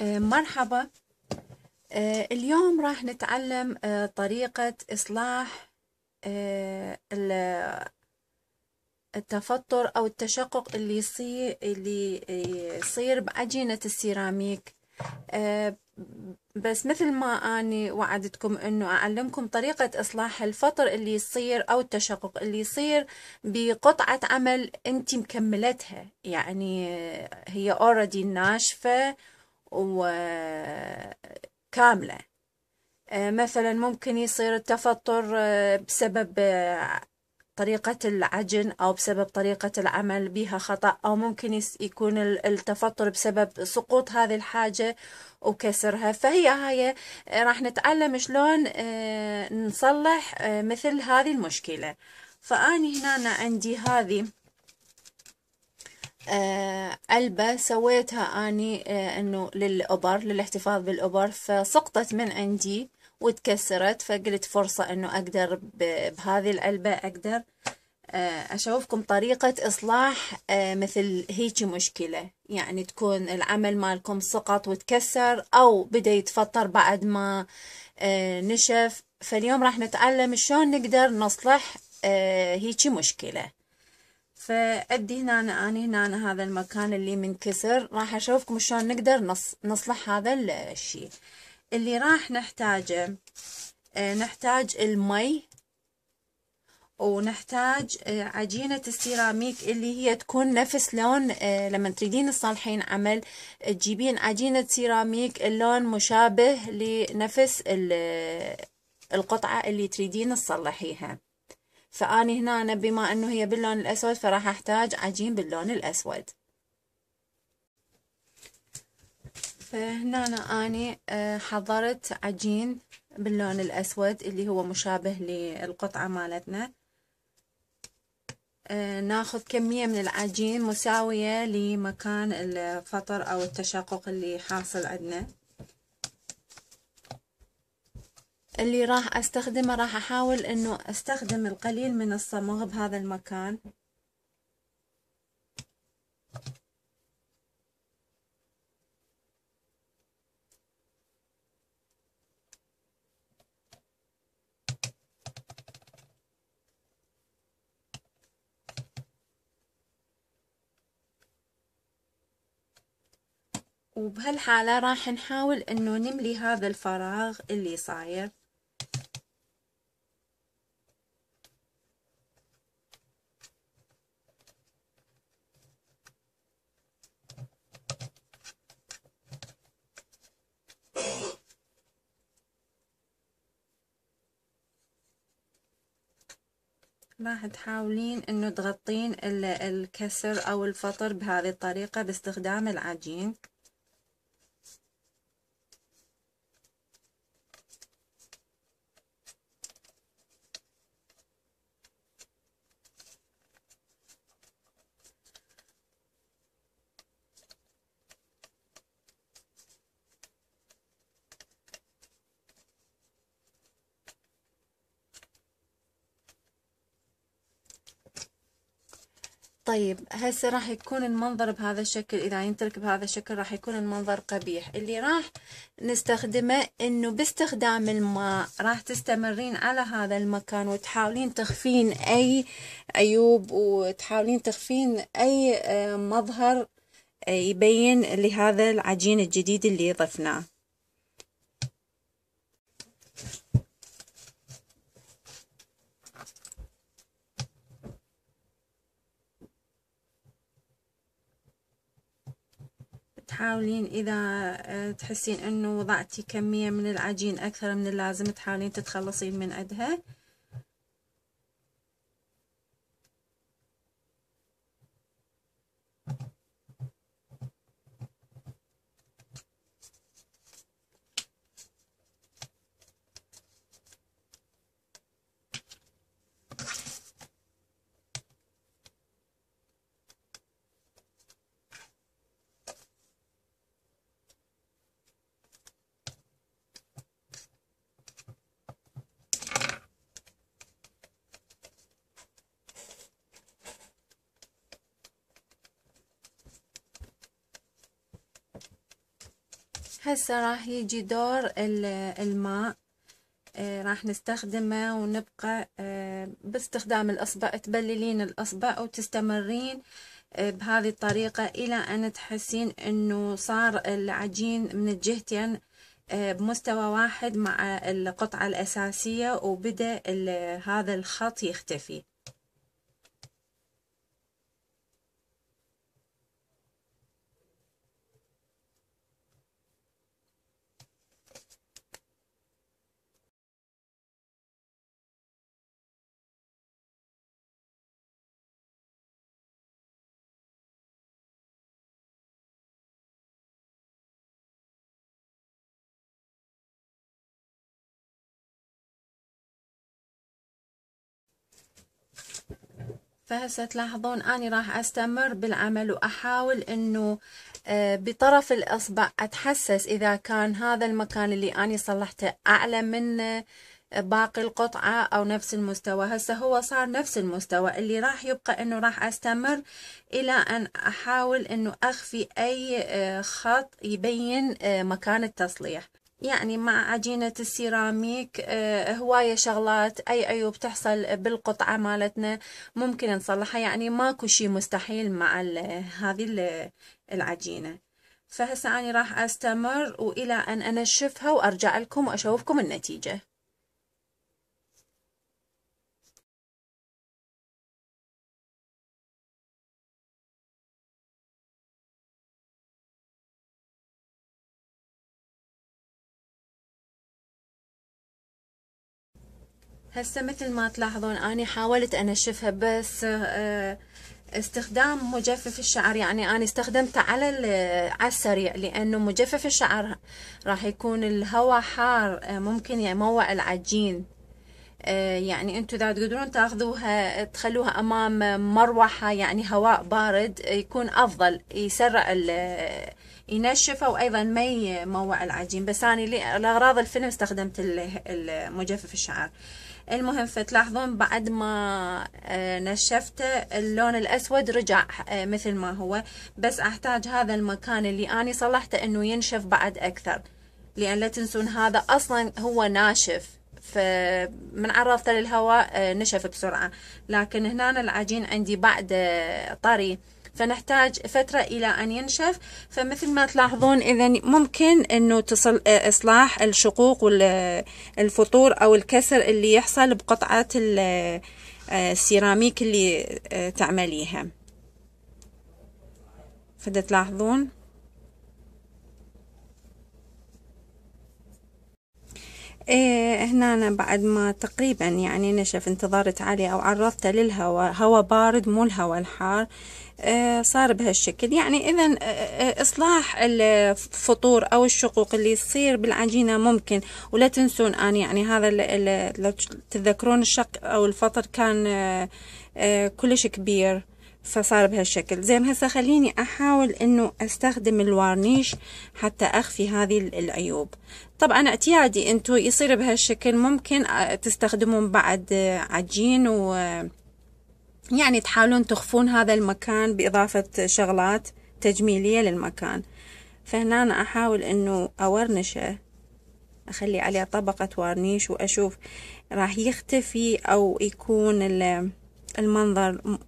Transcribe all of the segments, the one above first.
آه، مرحبا آه، اليوم راح نتعلم آه، طريقة إصلاح التفطر أو التشقق اللي يصير اللي يصير بعجينة السيراميك بس مثل ما أني وعدتكم أنه أعلمكم طريقة إصلاح الفطر اللي يصير أو التشقق اللي يصير بقطعة عمل أنت مكملتها يعني هي اوريدي ناشفة وكاملة آه، مثلا ممكن يصير التفطر آه، بسبب آه، طريقة العجن أو بسبب طريقة العمل بها خطأ أو ممكن يكون التفطر بسبب سقوط هذه الحاجة وكسرها فهي هاي راح نتعلم شلون نصلح مثل هذه المشكلة فأني هنا عندي هذه علبة آه، سويتها أني آه، أنه للأبر للاحتفاظ بالأبر فسقطت من عندي وتكسرت فقلت فرصة أنه أقدر بهذه العلبة أقدر آه، أشوفكم طريقة إصلاح مثل هيجي مشكلة يعني تكون العمل مالكم سقط وتكسر أو بدأ يتفطر بعد ما نشف فاليوم راح نتعلم شلون نقدر نصلح هيجي مشكلة فأدي هنا أنا, أنا هنا أنا هذا المكان اللي منكسر راح أشوفكم شلون نقدر نص نصلح هذا الشيء اللي راح نحتاجه آه، نحتاج المي ونحتاج آه، عجينة السيراميك اللي هي تكون نفس لون آه، لما تريدين تصلحين عمل تجيبين عجينة سيراميك اللون مشابه لنفس القطعة اللي تريدين تصلحيها فأني هنا بما أنه هي باللون الأسود فراح أحتاج عجين باللون الأسود فهنا أنا أني آه، حضرت عجين باللون الأسود اللي هو مشابه للقطعة مالتنا آه، ناخذ كمية من العجين مساوية لمكان الفطر أو التشقق اللي حاصل عندنا اللي راح استخدمه راح احاول انه استخدم القليل من الصمغ بهذا المكان وبهالحالة راح نحاول انه نملي هذا الفراغ اللي صاير راح تحاولين انه تغطين الكسر او الفطر بهذه الطريقة باستخدام العجين طيب هسه راح يكون المنظر بهذا الشكل اذا ينترك بهذا الشكل راح يكون المنظر قبيح اللي راح نستخدمه انه باستخدام الماء راح تستمرين على هذا المكان وتحاولين تخفين اي عيوب وتحاولين تخفين اي آه، مظهر يبين لهذا العجين الجديد اللي ضفناه تحاولين إذا آه، تحسين أنه وضعتي كمية من العجين أكثر من اللازم تحاولين تتخلصين من عدها هسه راح يجي دور الماء آه، راح نستخدمه ونبقى آه، باستخدام الأصبع تبللين الأصبع وتستمرين آه، بهذه الطريقة إلى أن تحسين أنه صار العجين من الجهتين بمستوى واحد مع القطعة الأساسية وبدأ هذا الخط يختفي فهسه تلاحظون اني راح أستمر بالعمل وأحاول أنه آه، بطرف الإصبع أتحسس إذا كان هذا المكان اللي اني صلحته أعلى من آه، باقي القطعة أو نفس المستوى هسه هو صار نفس المستوى اللي راح يبقى أنه راح أستمر إلى أن أحاول أنه أخفي أي آه، خط يبين مكان التصليح يعني مع عجينة السيراميك آه، هواية شغلات أي عيوب تحصل بالقطعة مالتنا ممكن نصلحها يعني ماكو شي مستحيل مع هذه العجينة فهسه أنا راح أستمر وإلى أن أنشفها وأرجع لكم وأشوفكم النتيجة هسه مثل ما تلاحظون اني حاولت انشفها بس آه، استخدام مجفف الشعر يعني انا استخدمته على على السريع لانه مجفف الشعر راح يكون الهواء حار آه، ممكن يموع العجين آه، يعني انتم اذا تقدرون تاخذوها تخلوها امام مروحه يعني هواء بارد يكون افضل يسرع ينشفه وايضا ما يموع العجين بس انا لاغراض الفيلم استخدمت مجفف الشعر المهم فتلاحظون بعد ما آه، نشفته اللون الأسود رجع آه، مثل ما هو بس أحتاج هذا المكان اللي أنا صلحته أنه ينشف بعد أكثر لأن لا تنسون هذا أصلا هو ناشف فمن عرضته للهواء آه، نشف بسرعة لكن هنا العجين عندي بعد طري فنحتاج فترة إلى أن ينشف فمثل ما تلاحظون إذا ممكن أنه تصل آه، إصلاح الشقوق والفطور أو الكسر اللي يحصل بقطعة آه، السيراميك اللي آه، تعمليها فدا تلاحظون ايه هنا بعد ما تقريبا يعني نشف انتظارت عالي او عرضته للهواء هواء بارد مو الهواء الحار إيه صار بهالشكل يعني اذا إيه،, إيه اصلاح الفطور او الشقوق اللي يصير بالعجينه ممكن ولا تنسون ان يعني هذا لو تتذكرون الشق او الفطر كان إيه, إيه، كلش كبير فصار بهالشكل زين هسه خليني احاول انه استخدم الوارنيش حتى اخفي هذه العيوب طبعا اعتيادي انتو يصير بهالشكل ممكن آه، تستخدمون بعد آه، عجين و آه، يعني تحاولون تخفون هذا المكان باضافة شغلات تجميلية للمكان فهنا أنا أحاول أنه أورنشه أخلي عليه طبقة وارنيش وأشوف راح يختفي أو يكون المنظر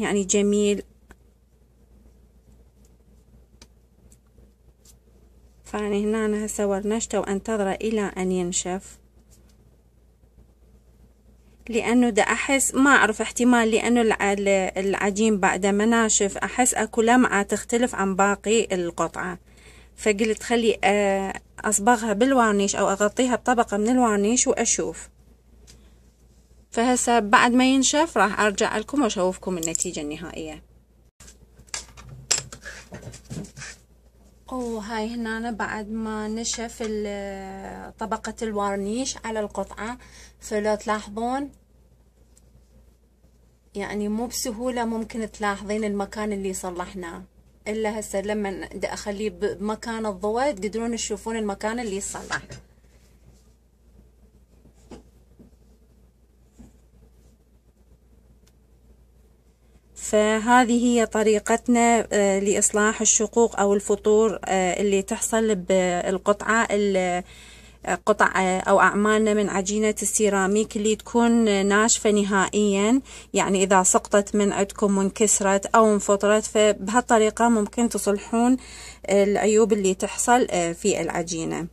يعني جميل فاني هنا هسه ورنشته وأنتظره إلى أن ينشف لأنه دا أحس ما أعرف احتمال لأنه العجين بعد ما ناشف أحس أكو لمعة تختلف عن باقي القطعة فقلت خلي آه، أصبغها بالوانيش أو أغطيها بطبقة من الوانيش وأشوف فهسا بعد ما ينشف راح ارجع لكم واشوفكم النتيجة النهائية وهاي هنا بعد ما نشف طبقة الوارنيش على القطعة فلو تلاحظون يعني مو بسهولة ممكن تلاحظين المكان اللي صلحناه الا هسه لما اخليه بمكان الضوء تقدرون تشوفون المكان اللي صلحناه فهذه هي طريقتنا آه، لإصلاح الشقوق أو الفطور آه، اللي تحصل بالقطعة آه، قطع أو أعمالنا من عجينة السيراميك اللي تكون ناشفة نهائيا يعني إذا سقطت من عندكم وانكسرت أو انفطرت فبهالطريقة ممكن تصلحون العيوب اللي تحصل في العجينة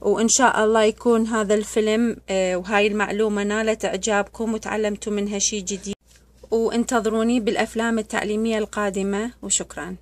وإن شاء الله يكون هذا الفيلم وهاي المعلومة نالت إعجابكم وتعلمتوا منها شيء جديد وانتظروني بالأفلام التعليمية القادمة وشكراً